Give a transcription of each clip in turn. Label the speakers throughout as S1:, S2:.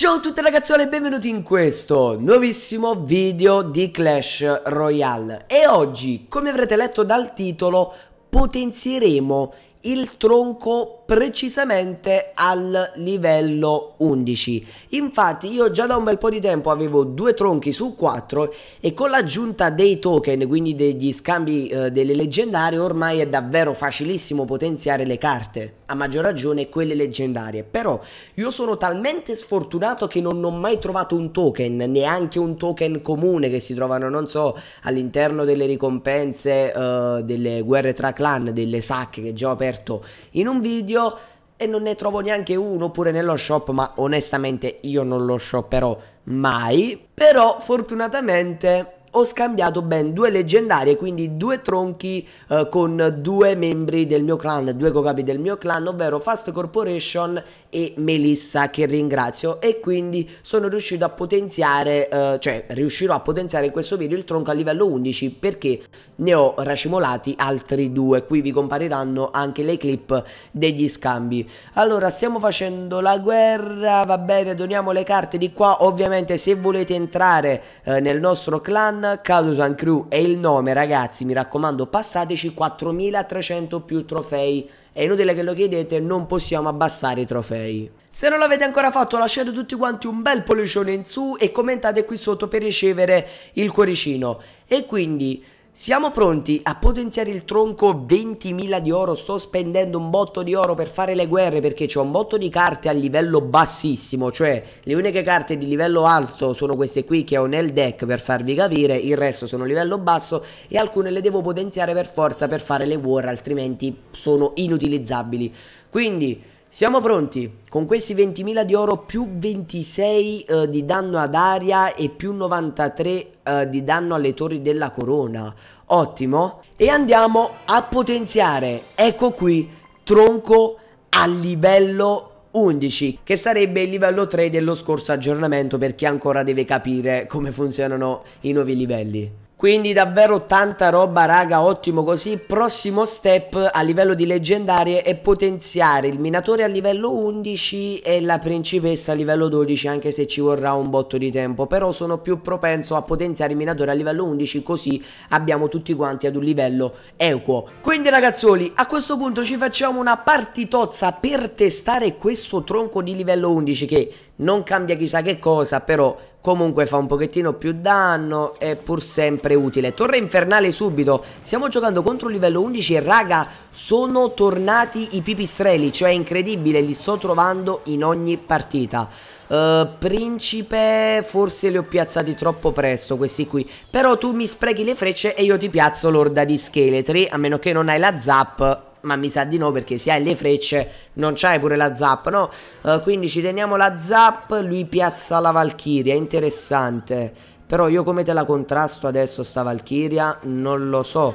S1: Ciao a tutte ragazzole e benvenuti in questo nuovissimo video di Clash Royale e oggi come avrete letto dal titolo potenzieremo il tronco precisamente al livello 11. Infatti io già da un bel po' di tempo avevo due tronchi su 4 e con l'aggiunta dei token, quindi degli scambi eh, delle leggendarie, ormai è davvero facilissimo potenziare le carte, a maggior ragione quelle leggendarie. Però io sono talmente sfortunato che non ho mai trovato un token, neanche un token comune che si trovano, non so, all'interno delle ricompense eh, delle guerre tra clan, delle sacche che già ho aperto in un video io e non ne trovo neanche uno pure nello shop, ma onestamente io non lo shopperò mai. Però fortunatamente ho scambiato ben due leggendarie, quindi due tronchi eh, con due membri del mio clan, due cocapi del mio clan, ovvero Fast Corporation e Melissa che ringrazio e quindi sono riuscito a potenziare, eh, cioè riuscirò a potenziare in questo video il tronco a livello 11 perché ne ho racimolati altri due, qui vi compariranno anche le clip degli scambi. Allora stiamo facendo la guerra, va bene, doniamo le carte di qua, ovviamente se volete entrare eh, nel nostro clan con Cadusan Crew è il nome ragazzi mi raccomando passateci 4300 più trofei è inutile che lo chiedete non possiamo abbassare i trofei se non l'avete ancora fatto lasciate tutti quanti un bel pollicione in su e commentate qui sotto per ricevere il cuoricino e quindi siamo pronti a potenziare il tronco 20.000 di oro, sto spendendo un botto di oro per fare le guerre perché c'è un botto di carte a livello bassissimo, cioè le uniche carte di livello alto sono queste qui che ho nel deck per farvi capire, il resto sono a livello basso e alcune le devo potenziare per forza per fare le war altrimenti sono inutilizzabili. Quindi... Siamo pronti, con questi 20.000 di oro più 26 eh, di danno ad aria e più 93 eh, di danno alle torri della corona, ottimo. E andiamo a potenziare, ecco qui, tronco a livello 11 che sarebbe il livello 3 dello scorso aggiornamento per chi ancora deve capire come funzionano i nuovi livelli. Quindi davvero tanta roba, raga, ottimo così. Prossimo step a livello di leggendarie è potenziare il minatore a livello 11 e la principessa a livello 12, anche se ci vorrà un botto di tempo. Però sono più propenso a potenziare il minatore a livello 11, così abbiamo tutti quanti ad un livello equo. Quindi ragazzuoli, a questo punto ci facciamo una partitozza per testare questo tronco di livello 11 che non cambia chissà che cosa, però comunque fa un pochettino più danno e pur sempre sempre utile. Torre infernale subito, stiamo giocando contro il livello 11 e raga sono tornati i pipistrelli, cioè è incredibile, li sto trovando in ogni partita. Uh, principe forse li ho piazzati troppo presto questi qui Però tu mi sprechi le frecce e io ti piazzo l'orda di scheletri A meno che non hai la zap ma mi sa di no perché se hai le frecce non c'hai pure la zap, no? Uh, quindi ci teniamo la zap, lui piazza la valchiria, interessante. Però io come te la contrasto adesso sta Valkyria non lo so.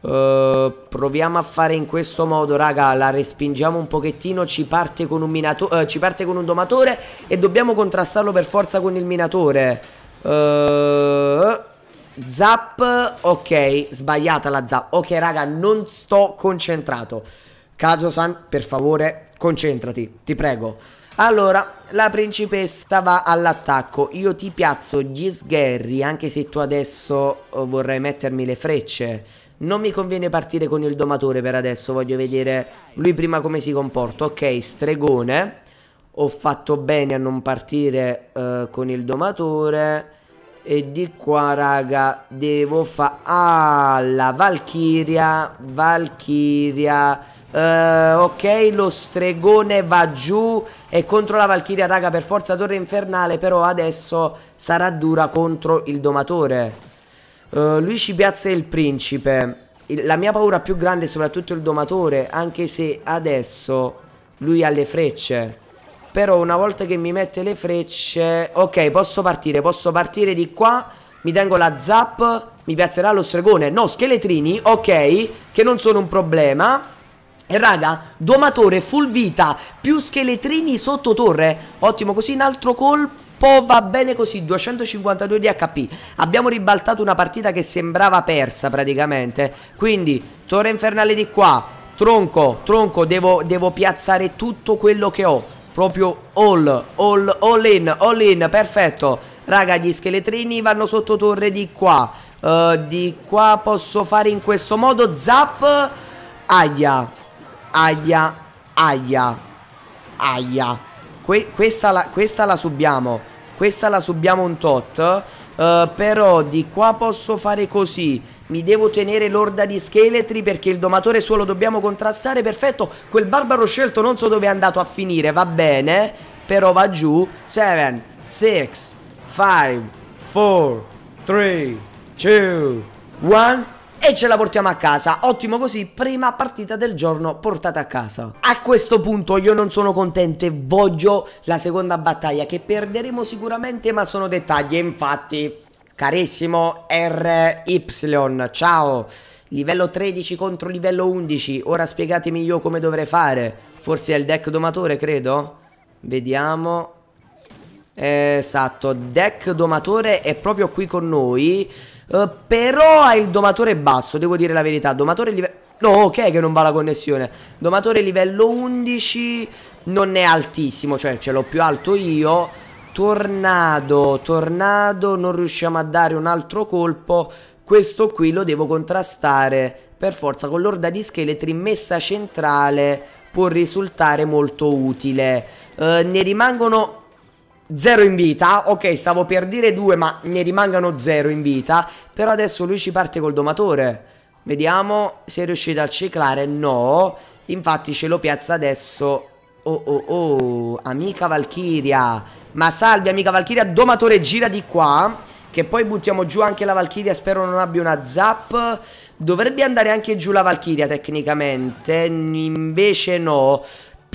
S1: Uh, proviamo a fare in questo modo, raga, la respingiamo un pochettino, ci parte con un, minato uh, ci parte con un domatore e dobbiamo contrastarlo per forza con il minatore. Uh, Zap, ok, sbagliata la zap. Ok, raga, non sto concentrato. san per favore, concentrati, ti prego. Allora, la principessa va all'attacco. Io ti piazzo gli sgherri, anche se tu adesso eh, vorrai mettermi le frecce. Non mi conviene partire con il domatore per adesso, voglio vedere lui prima come si comporta. Ok, stregone. Ho fatto bene a non partire uh, con il domatore. E di qua, raga, devo fare... Ah, la Valchiria. Valchiria Uh, ok, lo stregone va giù e contro la Valchiria, raga, per forza torre infernale, però adesso sarà dura contro il domatore. Uh, lui ci piazza il principe. Il, la mia paura più grande è soprattutto il domatore, anche se adesso lui ha le frecce. Però una volta che mi mette le frecce... Ok, posso partire, posso partire di qua... Mi tengo la zap, mi piazzerà lo stregone, no, scheletrini, ok, che non sono un problema e raga, domatore, full vita, più scheletrini sotto torre. Ottimo, così un altro colpo va bene così 252 di HP abbiamo ribaltato una partita che sembrava persa praticamente quindi torre infernale di qua tronco tronco devo, devo piazzare tutto quello che ho proprio all all all in all in perfetto raga gli scheletrini vanno sotto torre di qua uh, di qua posso fare in questo modo zap aia aia, aia, aia. Que questa, la, questa, la, subiamo, questa la subiamo un tot. Uh, però di qua posso fare così Mi devo tenere l'orda di scheletri Perché il domatore suo lo dobbiamo contrastare Perfetto, quel barbaro scelto non so dove è andato a finire Va bene, però va giù 7, 6, 5, 4, 3, 2, 1 e ce la portiamo a casa. Ottimo così, prima partita del giorno portata a casa. A questo punto io non sono contento e voglio la seconda battaglia che perderemo sicuramente ma sono dettagli. Infatti, carissimo RY, ciao! Livello 13 contro livello 11, ora spiegatemi io come dovrei fare. Forse è il deck domatore, credo? Vediamo. Esatto, deck domatore è proprio qui con noi. Uh, però ha il domatore basso, devo dire la verità. Domatore livello... No, ok che non va la connessione. Domatore livello 11 non è altissimo, cioè ce l'ho più alto io. Tornado, tornado, non riusciamo a dare un altro colpo. Questo qui lo devo contrastare per forza con l'orda di scheletri messa centrale può risultare molto utile. Uh, ne rimangono Zero in vita, ok stavo per dire due ma ne rimangano zero in vita Però adesso lui ci parte col domatore Vediamo se è riuscito a ciclare, no Infatti ce lo piazza adesso Oh oh oh, amica Valchiria Ma salve amica Valchiria, domatore gira di qua Che poi buttiamo giù anche la Valchiria, spero non abbia una zap Dovrebbe andare anche giù la Valchiria tecnicamente Invece no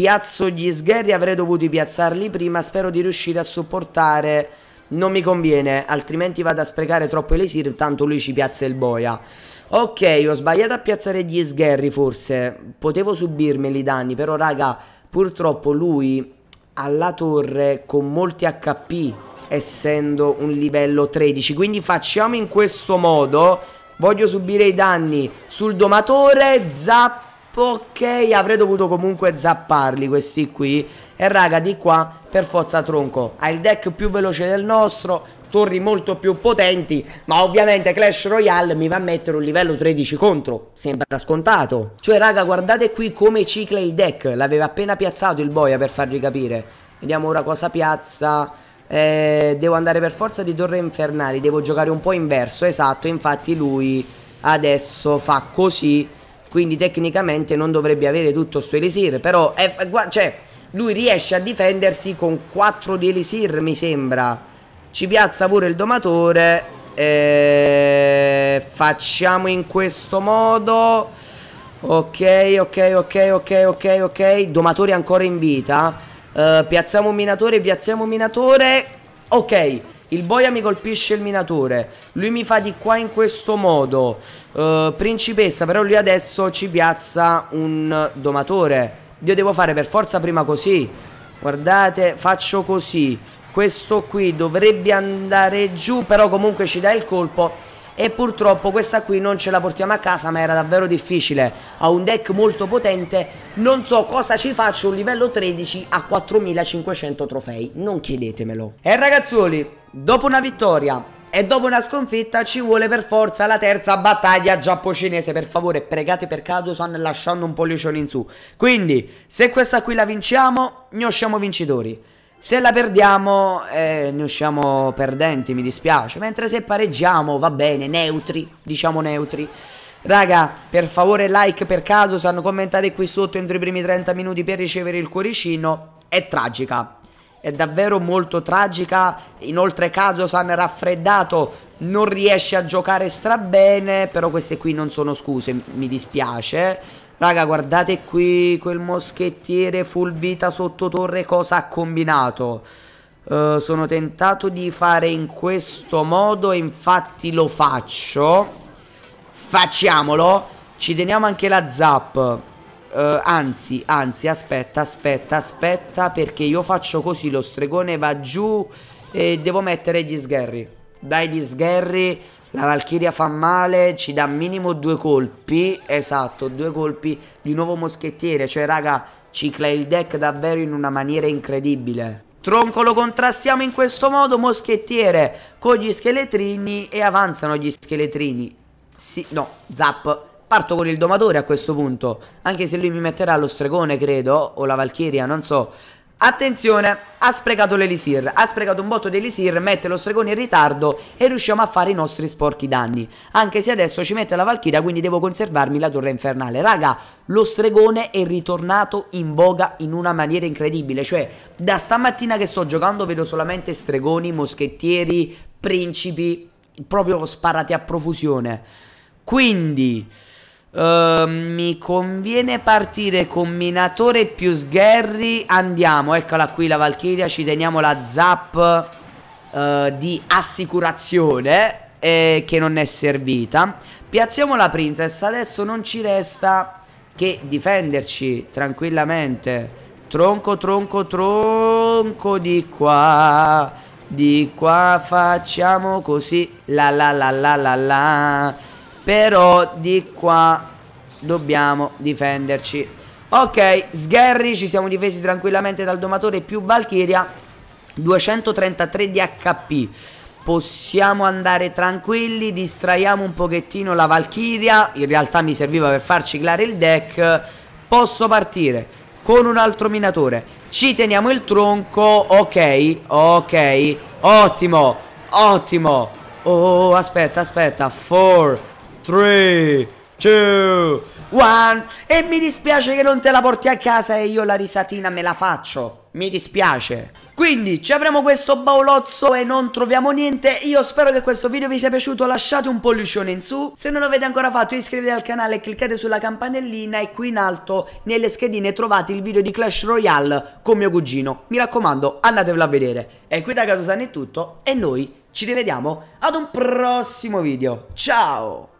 S1: piazzo gli sgherri, avrei dovuto piazzarli prima, spero di riuscire a sopportare, non mi conviene, altrimenti vado a sprecare troppo elisir, tanto lui ci piazza il boia. Ok, ho sbagliato a piazzare gli sgherri forse, potevo subirmeli i danni, però raga, purtroppo lui ha la torre con molti HP, essendo un livello 13, quindi facciamo in questo modo... Voglio subire i danni sul domatore, zap Ok, avrei dovuto comunque zapparli questi qui. E raga, di qua per forza tronco. Ha il deck più veloce del nostro, torri molto più potenti, ma ovviamente Clash Royale mi va a mettere un livello 13 contro, sembra scontato. Cioè raga, guardate qui come cicla il deck, l'aveva appena piazzato il boia per farvi capire. Vediamo ora cosa piazza. Eh, devo andare per forza di torre infernali, devo giocare un po' inverso, esatto, infatti lui adesso fa così quindi tecnicamente non dovrebbe avere tutto questo elisir, però è, cioè, lui riesce a difendersi con 4 di elisir mi sembra, ci piazza pure il domatore, eh, facciamo in questo modo, ok ok ok ok ok ok, domatore ancora in vita, eh, piazziamo un minatore, piazziamo un minatore, ok, il boia mi colpisce il minatore. Lui mi fa di qua in questo modo. Uh, principessa, però lui adesso ci piazza un domatore. Io devo fare per forza prima così. Guardate, faccio così. Questo qui dovrebbe andare giù, però comunque ci dà il colpo. E purtroppo questa qui non ce la portiamo a casa, ma era davvero difficile. Ha un deck molto potente. Non so cosa ci faccio un livello 13 a 4500 trofei. Non chiedetemelo. E eh, ragazzuoli, Dopo una vittoria e dopo una sconfitta ci vuole per forza la terza battaglia giappocinese. Per favore, pregate per caso, lasciando un pollicione in su. Quindi, se questa qui la vinciamo, ne usciamo vincitori. Se la perdiamo, eh, ne usciamo perdenti, mi dispiace. Mentre se pareggiamo, va bene, neutri, diciamo neutri. Raga, per favore like per caso, commentate qui sotto entro i primi 30 minuti per ricevere il cuoricino. È tragica, è davvero molto tragica. Inoltre Kazosan raffreddato non riesce a giocare stra bene. però queste qui non sono scuse, mi dispiace. Raga, guardate qui quel moschettiere full vita sotto torre cosa ha combinato. Uh, sono tentato di fare in questo modo e infatti lo faccio. Facciamolo. Ci teniamo anche la zap. Uh, anzi, anzi, aspetta, aspetta, aspetta Perché io faccio così, lo stregone va giù E devo mettere gli sgherri Dai gli sgherri La Valchiria fa male Ci dà minimo due colpi Esatto, due colpi Di nuovo moschettiere Cioè, raga, cicla il deck davvero in una maniera incredibile Tronco lo contrastiamo in questo modo Moschettiere con gli scheletrini E avanzano gli scheletrini Sì, no, zap Parto con il domatore a questo punto, anche se lui mi metterà lo stregone, credo, o la valchiria, non so. Attenzione, ha sprecato l'elisir, ha sprecato un botto di elisir, mette lo stregone in ritardo e riusciamo a fare i nostri sporchi danni. Anche se adesso ci mette la valchiria, quindi devo conservarmi la torre infernale. Raga, lo stregone è ritornato in voga in una maniera incredibile. Cioè, da stamattina che sto giocando vedo solamente stregoni, moschettieri, principi, proprio sparati a profusione. Quindi... Uh, mi conviene partire con Minatore più Sgherri. Andiamo, eccola qui la Valchiria. Ci teniamo la zap uh, di assicurazione eh, che non è servita. Piazziamo la Princess. Adesso non ci resta che difenderci tranquillamente. Tronco, tronco, tronco di qua. Di qua facciamo così. La la la la la la. Però di qua dobbiamo difenderci Ok, sgherri, ci siamo difesi tranquillamente dal domatore più Valkyria 233 di HP Possiamo andare tranquilli, distraiamo un pochettino la Valkyria In realtà mi serviva per far ciclare il deck Posso partire con un altro minatore ci teniamo il tronco Ok, ok Ottimo, ottimo Oh, aspetta, aspetta 4, 3, 2, 1 E mi dispiace che non te la porti a casa e io la risatina me la faccio mi dispiace Quindi ci avremo questo baulozzo e non troviamo niente Io spero che questo video vi sia piaciuto Lasciate un pollicione in su Se non l'avete ancora fatto iscrivetevi al canale Cliccate sulla campanellina E qui in alto nelle schedine trovate il video di Clash Royale Con mio cugino Mi raccomando andatevelo a vedere E qui da Casosan è tutto E noi ci rivediamo ad un prossimo video Ciao